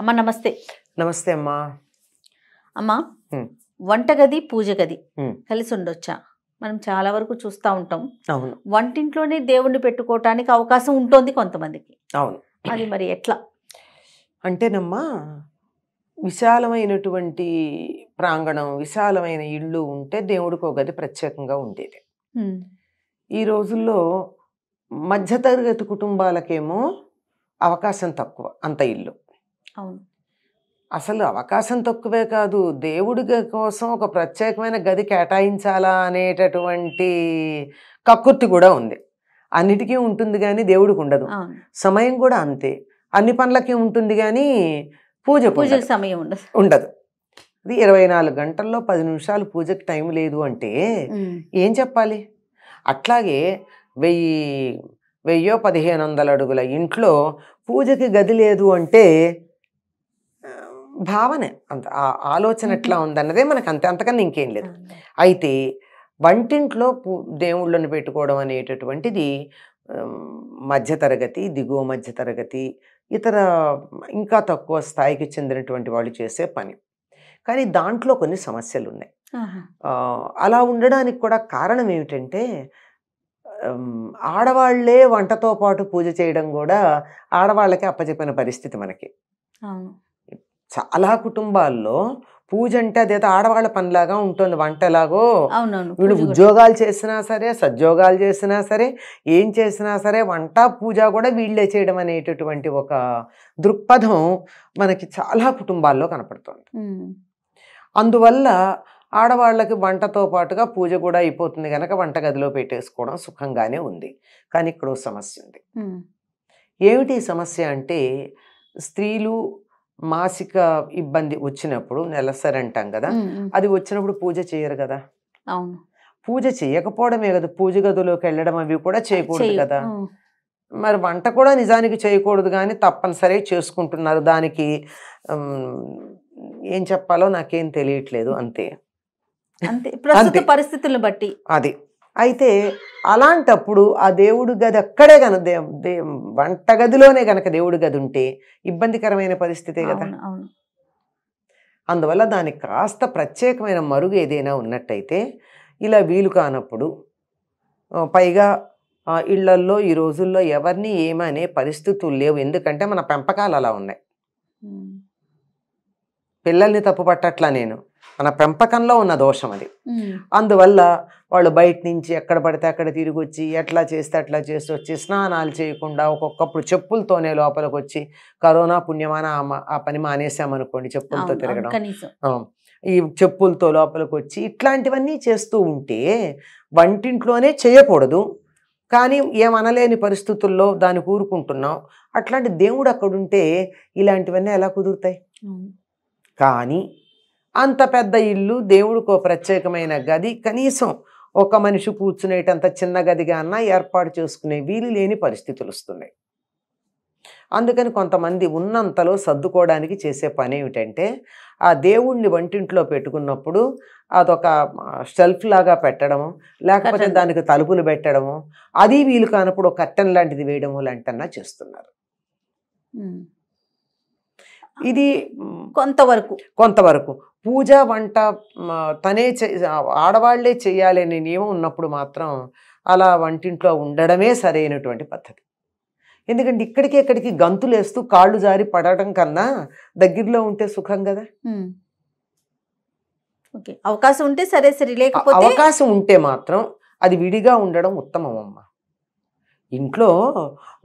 అమ్మ నమస్తే నమస్తే అమ్మా అమ్మా వంటగది పూజ గది కలిసి ఉండొచ్చా మనం చాలా వరకు చూస్తూ ఉంటాం అవును వంటింట్లోనే దేవుణ్ణి పెట్టుకోవటానికి అవకాశం ఉంటుంది కొంతమందికి అవును అది మరి ఎట్లా అంటేనమ్మా విశాలమైనటువంటి ప్రాంగణం విశాలమైన ఇల్లు ఉంటే దేవుడికి ఒక గది ప్రత్యేకంగా ఉండేది ఈ రోజుల్లో మధ్యతరగతి కుటుంబాలకేమో అవకాశం తక్కువ అంత ఇల్లు అవును అసలు అవకాశం తక్కువే కాదు దేవుడి కోసం ఒక ప్రత్యేకమైన గది కేటాయించాలా అనేటటువంటి కక్కుర్తి కూడా ఉంది అన్నిటికీ ఉంటుంది కానీ దేవుడికి ఉండదు సమయం కూడా అంతే అన్ని పనులకి ఉంటుంది కానీ పూజ పూజ సమయం ఉండదు ఉండదు అది ఇరవై నాలుగు గంటల్లో పది నిమిషాలు పూజకి టైం లేదు అంటే ఏం చెప్పాలి అట్లాగే వెయ్యి వెయ్యో పదిహేను వందల అడుగుల ఇంట్లో పూజకి గది లేదు అంటే భావన అంత ఆలోచన ఎట్లా ఉందన్నదే మనకు అంతే అంతకన్నా ఇంకేం లేదు అయితే వంటింట్లో దేవుళ్ళను పెట్టుకోవడం అనేటటువంటిది మధ్యతరగతి దిగువ మధ్యతరగతి ఇతర ఇంకా తక్కువ స్థాయికి చెందినటువంటి వాళ్ళు చేసే పని కానీ దాంట్లో కొన్ని సమస్యలు ఉన్నాయి అలా ఉండడానికి కూడా కారణం ఏమిటంటే ఆడవాళ్లే వంటతో పాటు పూజ చేయడం కూడా ఆడవాళ్ళకి అప్పచెప్పిన పరిస్థితి మనకి చాలా కుటుంబాల్లో పూజ అంటే అదేదో ఆడవాళ్ళ పనిలాగా ఉంటుంది వంట ఎలాగో వీళ్ళు ఉద్యోగాలు చేసినా సరే సద్యోగాలు చేసినా సరే ఏం చేసినా సరే వంట పూజ కూడా వీళ్ళే చేయడం అనేటటువంటి ఒక దృక్పథం మనకి చాలా కుటుంబాల్లో కనపడుతుంది అందువల్ల ఆడవాళ్ళకి వంటతో పాటుగా పూజ కూడా అయిపోతుంది కనుక వంట గదిలో పెట్టేసుకోవడం సుఖంగానే ఉంది కానీ ఇక్కడ సమస్య ఉంది ఏమిటి సమస్య అంటే స్త్రీలు మాసిక ఇబ్బంది వచ్చినప్పుడు నెలసరి అంటాం కదా అది వచ్చినప్పుడు పూజ చేయరు కదా అవును పూజ చేయకపోవడమే కదా పూజ గదిలోకి వెళ్ళడం అవి కూడా చేయకూడదు కదా మరి వంట కూడా నిజానికి చేయకూడదు కానీ తప్పనిసరి చేసుకుంటున్నారు దానికి ఏం చెప్పాలో నాకేం తెలియట్లేదు అంతే అంతే పరిస్థితులను బట్టి అది అయితే అలాంటప్పుడు ఆ దేవుడు గది అక్కడే వంట వంటగదిలోనే కనుక దేవుడు గది ఉంటే ఇబ్బందికరమైన పరిస్థితే కదా అందువల్ల దానికి కాస్త ప్రత్యేకమైన మరుగు ఏదైనా ఉన్నట్టయితే ఇలా వీలు కానప్పుడు పైగా ఇళ్లల్లో ఈ రోజుల్లో ఎవరిని ఏమనే పరిస్థితులు లేవు ఎందుకంటే మన పెంపకాలు అలా ఉన్నాయి పిల్లల్ని తప్పు పట్టట్లా నేను మన పెంపకంలో ఉన్న దోషం అది అందువల్ల వాళ్ళు బయట నుంచి ఎక్కడ పడితే అక్కడ తిరిగి వచ్చి ఎట్లా చేస్తే అట్లా చేసి వచ్చి స్నానాలు చేయకుండా ఒక్కొక్కప్పుడు చెప్పులతోనే లోపలికి వచ్చి కరోనా పుణ్యమాన ఆ పని మానేసామనుకోండి చెప్పులతో తిరగడం ఈ చెప్పులతో లోపలికి వచ్చి ఇట్లాంటివన్నీ చేస్తూ ఉంటే వంటింట్లోనే చేయకూడదు కానీ ఏమనలేని పరిస్థితుల్లో దాన్ని కూరుకుంటున్నాం అట్లాంటి దేవుడు అక్కడుంటే ఇలాంటివన్నీ ఎలా కుదురుతాయి కానీ అంత పెద్ద ఇల్లు దేవుడికి ప్రత్యేకమైన గది కనీసం ఒక మనిషి కూర్చునేటంత చిన్న గదిగా అన్నా ఏర్పాటు చేసుకునే వీలు లేని పరిస్థితులు వస్తున్నాయి అందుకని కొంతమంది ఉన్నంతలో సర్దుకోవడానికి చేసే పని ఏమిటంటే ఆ దేవుణ్ణి వంటింట్లో పెట్టుకున్నప్పుడు అదొక షెల్ఫ్ లాగా పెట్టడము లేకపోతే దానికి తలుపులు పెట్టడము అది వీలు కానప్పుడు కట్టెన్ లాంటిది వేయడము లాంటివన్నా చేస్తున్నారు ఇది కొంతవరకు కొంతవరకు పూజ వంట తనే ఆడవాళ్లే చేయాలి అనే నియమం ఉన్నప్పుడు మాత్రం అలా వంటింట్లో ఉండడమే సరైనటువంటి పద్ధతి ఎందుకంటే ఇక్కడికి ఎక్కడికి గంతులు వేస్తూ కాళ్ళు జారి పడటం కన్నా దగ్గరలో ఉంటే సుఖం కదా అవకాశం ఉంటే సరే సరే లేకపోతే అవకాశం ఉంటే మాత్రం అది విడిగా ఉండడం ఉత్తమం అమ్మా ఇంట్లో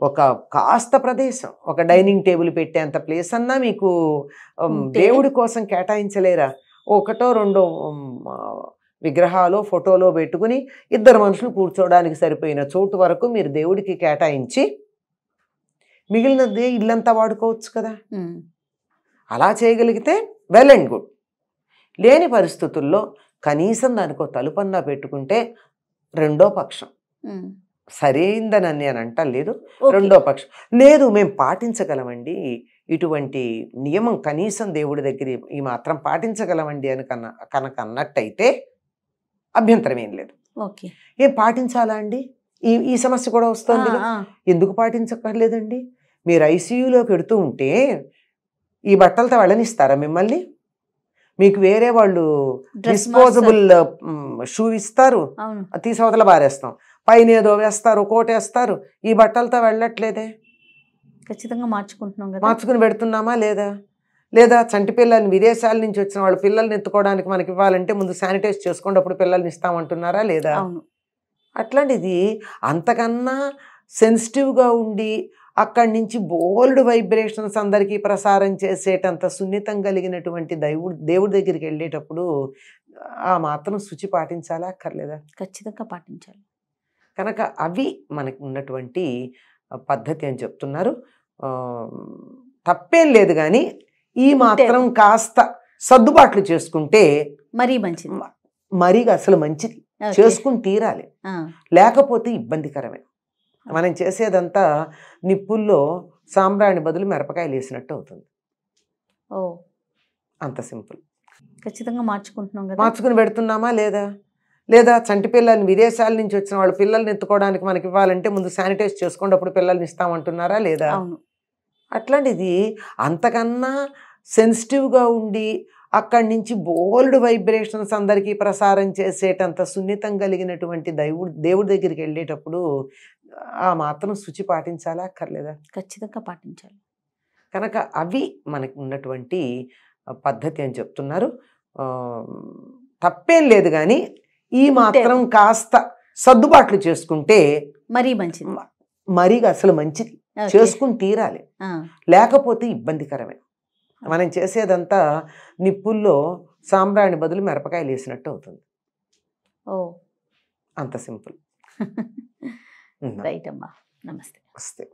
ఒక కాస్త ప్రదేశం ఒక డైనింగ్ టేబుల్ పెట్టేంత ప్లేస్ అన్నా మీకు దేవుడి కోసం కేటాయించలేరా ఒకటో రెండో విగ్రహాలు ఫోటోలో పెట్టుకుని ఇద్దరు మనుషులు కూర్చోవడానికి సరిపోయిన చోటు వరకు మీరు దేవుడికి కేటాయించి మిగిలినది ఇల్లంతా వాడుకోవచ్చు కదా అలా చేయగలిగితే వెల్ అండ్ గుడ్ లేని పరిస్థితుల్లో కనీసం దానికి తలుపన్నా పెట్టుకుంటే రెండో పక్షం సరైందని నేను అంటలేదు రెండో పక్షం లేదు మేము పాటించగలమండి ఇటువంటి నియమం కనీసం దేవుడి దగ్గర ఈ మాత్రం పాటించగలమండి అని కన్న కనుక అన్నట్టయితే అభ్యంతరం ఏం లేదు ఓకే ఏం పాటించాలా అండి ఈ ఈ సమస్య కూడా వస్తుంది ఎందుకు పాటించక్కర్లేదండి మీరు ఐసీయూలో పెడుతూ ఉంటే ఈ బట్టలతో వెళ్ళనిస్తారా మిమ్మల్ని మీకు వేరే వాళ్ళు డిస్పోజబుల్ షూ ఇస్తారు తీసవతల బారేస్తాం పైన ఏదో వేస్తారు కోటేస్తారు ఈ బట్టలతో వెళ్ళట్లేదే ఖచ్చితంగా మార్చుకుంటున్నాం కదా మార్చుకుని పెడుతున్నామా లేదా లేదా చంటి పిల్లల్ని విదేశాల నుంచి వచ్చిన వాళ్ళు పిల్లల్ని ఎత్తుకోవడానికి మనకి ఇవ్వాలంటే ముందు శానిటైజ్ చేసుకోండి అప్పుడు పిల్లల్ని ఇస్తామంటున్నారా లేదా అట్లాంటిది అంతకన్నా సెన్సిటివ్గా ఉండి అక్కడి నుంచి బోల్డ్ వైబ్రేషన్స్ అందరికీ ప్రసారం చేసేటంత సున్నితం కలిగినటువంటి దైవుడు దేవుడి దగ్గరికి వెళ్ళేటప్పుడు ఆ మాత్రం శుచి పాటించాలా అక్కర్లేదా ఖచ్చితంగా పాటించాలి కనుక అవి మనకు ఉన్నటువంటి పద్ధతి అని చెప్తున్నారు తప్పేం లేదు కానీ ఈ మాత్రం కాస్త సర్దుబాట్లు చేసుకుంటే మరీ మంచిది మరీ అసలు మంచిది చేసుకుని తీరాలి లేకపోతే ఇబ్బందికరమే మనం చేసేదంతా నిప్పుల్లో సాంబ్రాణి బదులు మిరపకాయలు వేసినట్టు అవుతుంది అంత సింపుల్ ఖచ్చితంగా మార్చుకుంటున్నాం మార్చుకుని పెడుతున్నామా లేదా లేదా చంటి పిల్లల్ని విదేశాల నుంచి వచ్చిన వాళ్ళ పిల్లల్ని ఎత్తుకోవడానికి మనకి ఇవ్వాలంటే ముందు శానిటైజ్ చేసుకోండి అప్పుడు పిల్లల్ని ఇస్తామంటున్నారా లేదా అట్లాంటిది అంతకన్నా సెన్సిటివ్గా ఉండి అక్కడి నుంచి బోల్డ్ వైబ్రేషన్స్ అందరికీ ప్రసారం చేసేటంత సున్నితం కలిగినటువంటి దైవుడు దేవుడి దగ్గరికి వెళ్ళేటప్పుడు ఆ మాత్రం శుచి పాటించాలా అక్కర్లేదా ఖచ్చితంగా పాటించాలి కనుక అవి మనకు ఉన్నటువంటి పద్ధతి అని చెప్తున్నారు తప్పేం లేదు కానీ ఈ మాత్రం కాస్త సర్దుబాట్లు చేసుకుంటే మరీ మంచిది మరీ అసలు మంచిది చేసుకుని తీరాలి లేకపోతే ఇబ్బందికరమే మనం చేసేదంతా నిప్పుల్లో సాంబ్రాణి బదులు మిరపకాయలు వేసినట్టు అవుతుంది ఓ అంత సింపుల్ రైట్ అమ్మా నమస్తే వస్తే